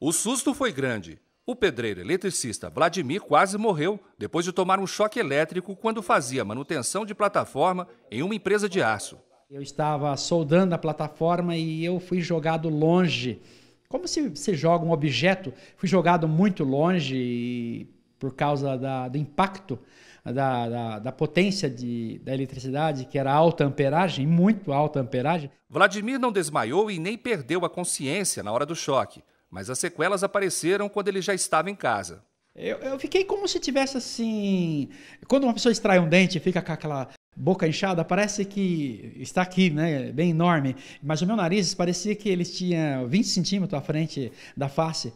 O susto foi grande. O pedreiro eletricista Vladimir quase morreu depois de tomar um choque elétrico quando fazia manutenção de plataforma em uma empresa de aço. Eu estava soldando a plataforma e eu fui jogado longe. Como se você joga um objeto, fui jogado muito longe e por causa da, do impacto da, da, da potência de, da eletricidade, que era alta amperagem, muito alta amperagem. Vladimir não desmaiou e nem perdeu a consciência na hora do choque mas as sequelas apareceram quando ele já estava em casa. Eu, eu fiquei como se tivesse assim. Quando uma pessoa extrai um dente e fica com aquela boca inchada, parece que está aqui, né? Bem enorme. Mas o meu nariz parecia que ele tinha 20 centímetros à frente da face.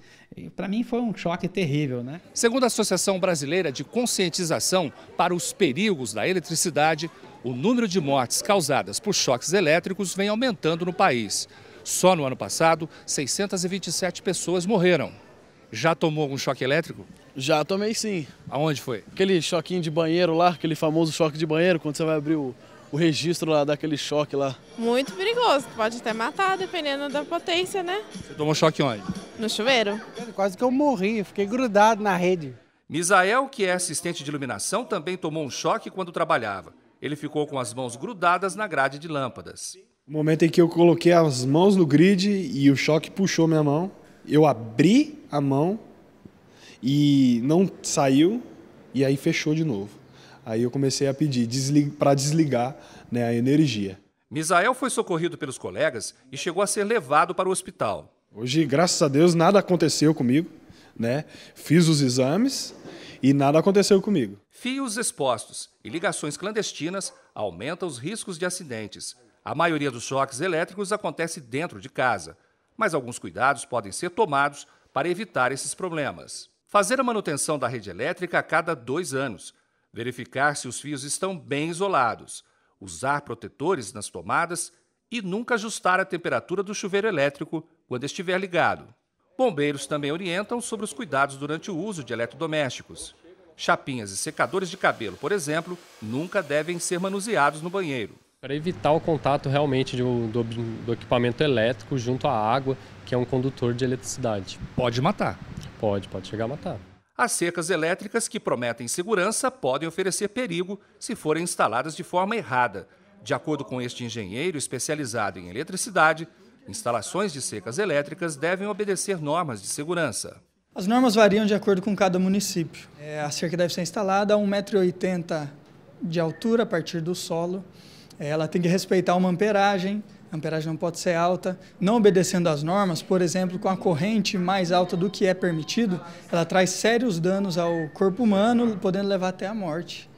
Para mim foi um choque terrível, né? Segundo a Associação Brasileira de Conscientização para os Perigos da Eletricidade, o número de mortes causadas por choques elétricos vem aumentando no país. Só no ano passado, 627 pessoas morreram. Já tomou algum choque elétrico? Já tomei sim. Aonde foi? Aquele choquinho de banheiro lá, aquele famoso choque de banheiro, quando você vai abrir o, o registro lá, daquele choque lá. Muito perigoso, pode até matar, dependendo da potência, né? Você tomou choque onde? No chuveiro. Quase que eu morri, fiquei grudado na rede. Misael, que é assistente de iluminação, também tomou um choque quando trabalhava. Ele ficou com as mãos grudadas na grade de lâmpadas. O momento em que eu coloquei as mãos no grid e o choque puxou minha mão, eu abri a mão e não saiu e aí fechou de novo. Aí eu comecei a pedir para desligar né, a energia. Misael foi socorrido pelos colegas e chegou a ser levado para o hospital. Hoje, graças a Deus, nada aconteceu comigo, né? Fiz os exames e nada aconteceu comigo. Fios expostos e ligações clandestinas aumentam os riscos de acidentes. A maioria dos choques elétricos acontece dentro de casa, mas alguns cuidados podem ser tomados para evitar esses problemas. Fazer a manutenção da rede elétrica a cada dois anos, verificar se os fios estão bem isolados, usar protetores nas tomadas e nunca ajustar a temperatura do chuveiro elétrico quando estiver ligado. Bombeiros também orientam sobre os cuidados durante o uso de eletrodomésticos. Chapinhas e secadores de cabelo, por exemplo, nunca devem ser manuseados no banheiro. Para evitar o contato realmente do, do, do equipamento elétrico junto à água, que é um condutor de eletricidade. Pode matar. Pode, pode chegar a matar. As cercas elétricas que prometem segurança podem oferecer perigo se forem instaladas de forma errada. De acordo com este engenheiro especializado em eletricidade, instalações de cercas elétricas devem obedecer normas de segurança. As normas variam de acordo com cada município. É, a cerca deve ser instalada a 1,80m de altura a partir do solo ela tem que respeitar uma amperagem, a amperagem não pode ser alta, não obedecendo às normas, por exemplo, com a corrente mais alta do que é permitido, ela traz sérios danos ao corpo humano, podendo levar até a morte.